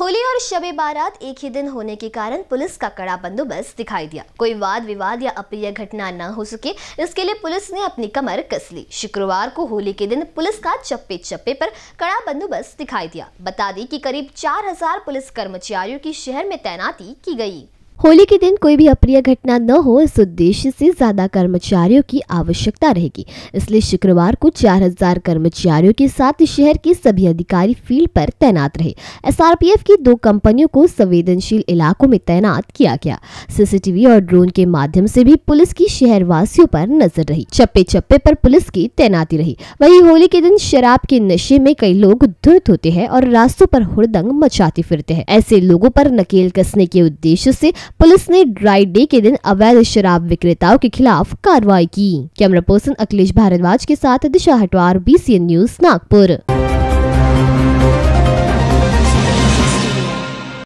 होली और शबे बारात एक ही दिन होने के कारण पुलिस का कड़ा बंदोबस्त दिखाई दिया कोई वाद विवाद या अप्रिय घटना न हो सके इसके लिए पुलिस ने अपनी कमर कस ली शुक्रवार को होली के दिन पुलिस का चप्पे चप्पे पर कड़ा बंदोबस्त दिखाई दिया बता दें कि करीब 4000 पुलिस कर्मचारियों की शहर में तैनाती की गई होली के दिन कोई भी अप्रिय घटना न हो इस उद्देश्य से ज्यादा कर्मचारियों की आवश्यकता रहेगी इसलिए शुक्रवार को 4000 कर्मचारियों के साथ शहर के सभी अधिकारी फील्ड पर तैनात रहे एसआरपीएफ की दो कंपनियों को संवेदनशील इलाकों में तैनात किया गया सीसीटीवी और ड्रोन के माध्यम से भी पुलिस की शहर वासियों पर नजर रही चप्पे चप्पे पर पुलिस की तैनाती रही वही होली के दिन शराब के नशे में कई लोग धुर्त होते हैं और रास्तों पर हुड़दंग मचाते फिरते हैं ऐसे लोगों पर नकेल कसने के उद्देश्य से पुलिस ने ड्राई डे के दिन अवैध शराब विक्रेताओं के खिलाफ कार्रवाई की कैमरा पर्सन अखिलेश भारद्वाज के साथ दिशा हटवार बी न्यूज नागपुर